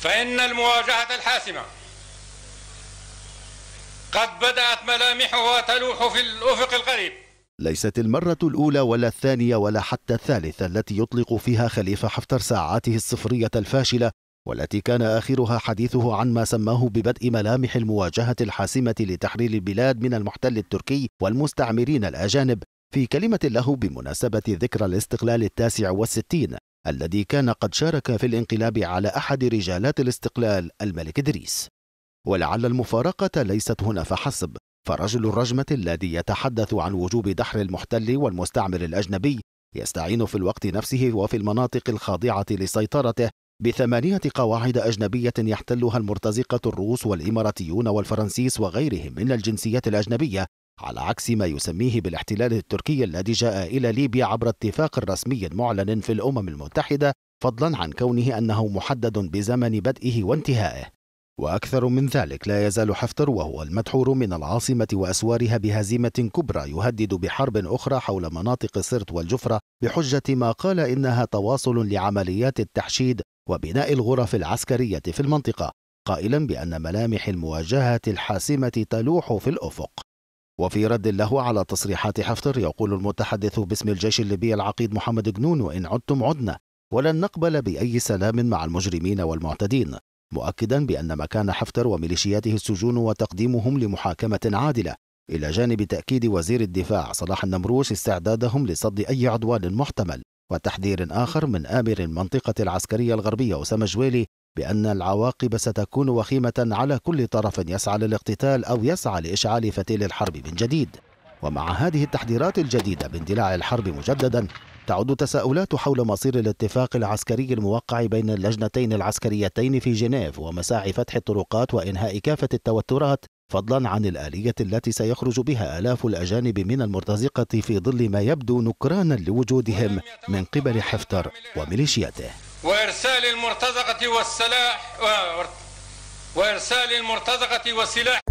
فإن المواجهة الحاسمة قد بدأت ملامحها تلوح في الأفق القريب ليست المرة الأولى ولا الثانية ولا حتى الثالثة التي يطلق فيها خليفة حفتر ساعاته الصفرية الفاشلة والتي كان آخرها حديثه عن ما سماه ببدء ملامح المواجهة الحاسمة لتحرير البلاد من المحتل التركي والمستعمرين الأجانب في كلمة له بمناسبة ذكرى الاستقلال التاسع والستين الذي كان قد شارك في الانقلاب على أحد رجالات الاستقلال الملك إدريس ولعل المفارقة ليست هنا فحسب فرجل الرجمة الذي يتحدث عن وجوب دحر المحتل والمستعمر الأجنبي يستعين في الوقت نفسه وفي المناطق الخاضعة لسيطرته بثمانية قواعد أجنبية يحتلها المرتزقة الروس والإماراتيون والفرنسيس وغيرهم من الجنسيات الأجنبية على عكس ما يسميه بالاحتلال التركي الذي جاء إلى ليبيا عبر اتفاق رسمي معلن في الأمم المتحدة فضلا عن كونه أنه محدد بزمن بدئه وانتهائه وأكثر من ذلك لا يزال حفتر وهو المدحور من العاصمة وأسوارها بهزيمة كبرى يهدد بحرب أخرى حول مناطق سرت والجفرة بحجة ما قال إنها تواصل لعمليات التحشيد وبناء الغرف العسكرية في المنطقة قائلا بأن ملامح المواجهة الحاسمة تلوح في الأفق وفي رد له على تصريحات حفتر يقول المتحدث باسم الجيش الليبي العقيد محمد جنون وإن عدتم عدنا ولن نقبل بأي سلام مع المجرمين والمعتدين مؤكدا بأن مكان حفتر وميليشياته السجون وتقديمهم لمحاكمة عادلة إلى جانب تأكيد وزير الدفاع صلاح النمروش استعدادهم لصد أي عدوان محتمل وتحذير آخر من آمر المنطقة العسكرية الغربية أسامة جويلي بأن العواقب ستكون وخيمة على كل طرف يسعى للاقتتال أو يسعى لإشعال فتيل الحرب من جديد ومع هذه التحذيرات الجديدة باندلاع الحرب مجددا تعود تساؤلات حول مصير الاتفاق العسكري الموقع بين اللجنتين العسكريتين في جنيف ومساعي فتح الطرقات وإنهاء كافة التوترات فضلا عن الآلية التي سيخرج بها آلاف الأجانب من المرتزقة في ظل ما يبدو نكرانا لوجودهم من قبل حفتر وميليشياته وإرسال المرتزقة والسلاح وإرسال المرتزقة وسلاح